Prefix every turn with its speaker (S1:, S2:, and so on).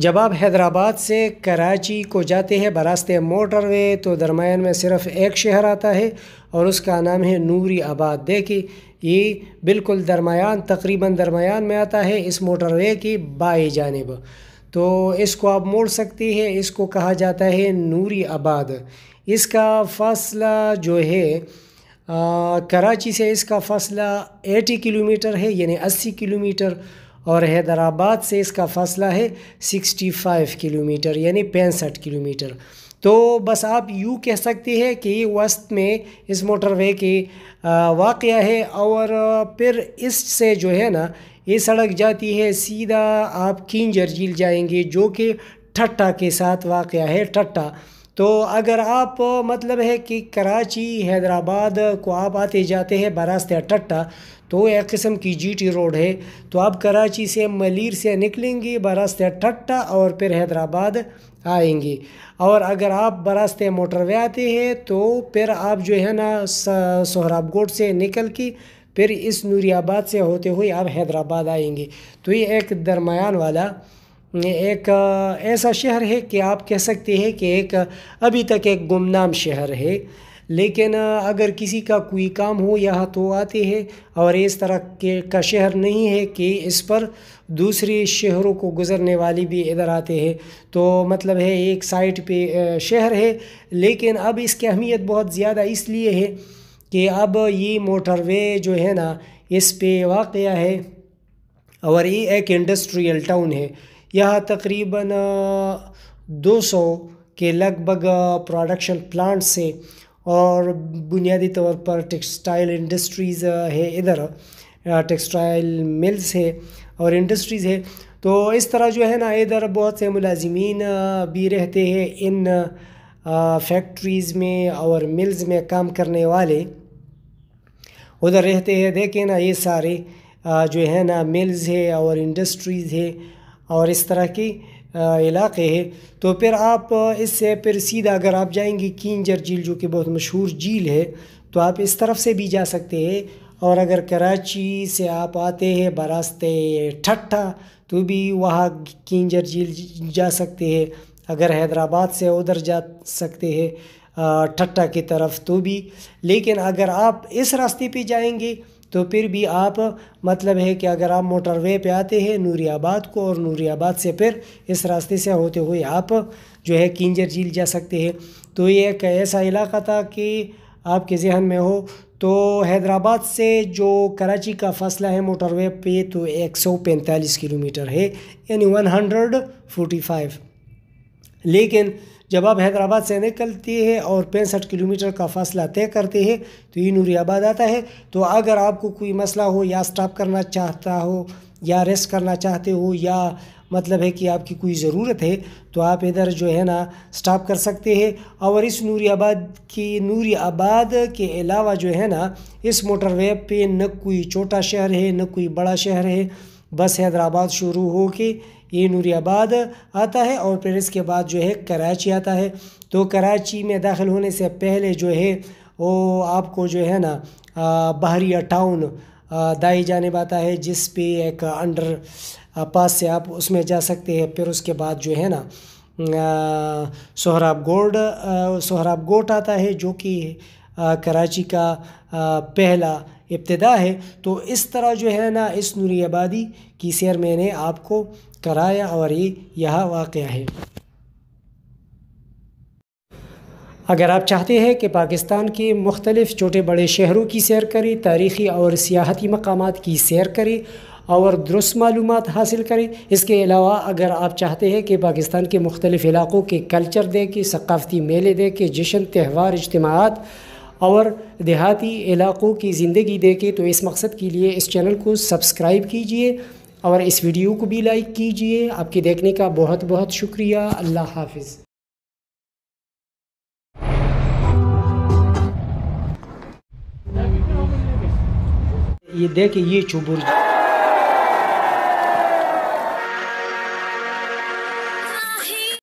S1: जब आप हैदराबाद से कराची को जाते हैं बरास्ते मोटरवे तो दरमियान में सिर्फ एक शहर आता है और उसका नाम है नूरी आबाद देखिए ये बिल्कुल दरमियान तकरीबन दरमियान में आता है इस मोटरवे की बाई जानब तो इसको आप मोड़ सकती है इसको कहा जाता है नूरी आबाद इसका फासला जो है आ, कराची से इसका फासला 80 किलोमीटर है यानी 80 किलोमीटर और हैदराबाद से इसका फासला है 65 किलोमीटर यानी पैंसठ किलोमीटर तो बस आप यूँ कह सकते हैं कि वस्त में इस मोटरवे के वाक़ है और फिर इससे जो है ना ये सड़क जाती है सीधा आप किंजर झील जाएंगे जो कि ठट्टा के साथ वाक़ है ठट्टा तो अगर आप मतलब है कि कराची हैदराबाद को आप आते जाते हैं बरास्ते टट्टा तो एक किस्म की जीटी रोड है तो आप कराची से मलिर से निकलेंगे बरास्ते टट्टा और फिर हैदराबाद आएंगे और अगर आप बरास्ते मोटरवे आते हैं तो फिर आप जो है ना सोहराबगोट से निकल के फिर इस नूरियाबाद से होते हुए आप हैदराबाद आएंगे तो ये एक दरमियान वाला एक ऐसा शहर है कि आप कह सकते हैं कि एक अभी तक एक गुमनाम शहर है लेकिन अगर किसी का कोई काम हो यहाँ तो आते हैं और इस तरह के का शहर नहीं है कि इस पर दूसरे शहरों को गुज़रने वाली भी इधर आते हैं तो मतलब है एक साइड पे शहर है लेकिन अब इसकी अहमियत बहुत ज़्यादा इसलिए है कि अब ये मोटरवे जो है ना इस पे वाक़ है और ये एक इंडस्ट्रियल टाउन है यहाँ तकरीबन 200 के लगभग प्रोडक्शन प्लांट से और बुनियादी तौर पर टेक्सटाइल इंडस्ट्रीज़ है इधर टेक्सटाइल मिल्स है और इंडस्ट्रीज़ है तो इस तरह जो है ना इधर बहुत से मुलाजमीन भी रहते हैं इन फैक्ट्रीज़ में और मिल्स में काम करने वाले उधर रहते हैं देखें ना ये सारे जो है ना मिल्स है और इंडस्ट्रीज़ है और इस तरह के इलाके हैं तो फिर आप इससे फिर सीधा अगर आप जाएंगे कींजर झील जो कि बहुत मशहूर झील है तो आप इस तरफ से भी जा सकते हैं और अगर कराची से आप आते हैं बरास्ते ठट्ठा तो भी वहाँ कींजर झील जा सकते हैं अगर हैदराबाद से उधर जा सकते हैं ठट्टा की तरफ तो भी लेकिन अगर आप इस रास्ते पे जाएंगे तो फिर भी आप मतलब है कि अगर आप मोटरवे पे आते हैं नूरियाबाद को और नूरियाबाद से फिर इस रास्ते से होते हुए आप जो है किंजर झील जा सकते हैं तो ये एक ऐसा इलाका था कि आपके जहन में हो तो हैदराबाद से जो कराची का फासला है मोटरवे पे तो 145 किलोमीटर है यानी 145 लेकिन जब आप हैदराबाद से निकलती है और पैंसठ किलोमीटर का फासला तय करते हैं तो ये नूरियाबाद आता है तो अगर आपको कोई मसला हो या स्टॉप करना चाहता हो या रेस्ट करना चाहते हो या मतलब है कि आपकी कोई ज़रूरत है तो आप इधर जो है ना स्टॉप कर सकते हैं और इस नूरी आबाद की नूरी आबाद के अलावा जो है ना इस मोटरवे पे न कोई छोटा शहर है न कोई बड़ा शहर है बस हैदराबाद शुरू होके ये नूरियाबाद आता है और पेरिस के बाद जो है कराची आता है तो कराची में दाखिल होने से पहले जो है वो आपको जो है ना बहरिया टाउन दाई जानब आता है जिस पे एक अंडर पास से आप उसमें जा सकते हैं फिर उसके बाद जो है ना सोहराब गोड सोहराब गोट आता है जो कि कराची का पहला इब्तदा है तो इस तरह जो है ना इस नूरी आबादी की सैर मैंने आपको कराया और ये यह वाक़ है अगर आप चाहते हैं कि पाकिस्तान के मुख्तलिफ़ छोटे बड़े शहरों की सैर करें तारीख़ी और सियाहती मकाम की सैर करें और दुरुस्त मालूम हासिल करें इसके अलावा अगर आप चाहते हैं कि पाकिस्तान के मुख्तलिफ़ इलाक़ों के कल्चर देखें सकाफ़ती मेले देखें जशन त्यौहार इज्तमात और देहाती इलाक़ों की ज़िंदगी देखे तो इस मकसद के लिए इस चैनल को सब्सक्राइब कीजिए और इस वीडियो को भी लाइक कीजिए आपके देखने का बहुत बहुत शुक्रिया अल्लाह हाफिज़ ये ये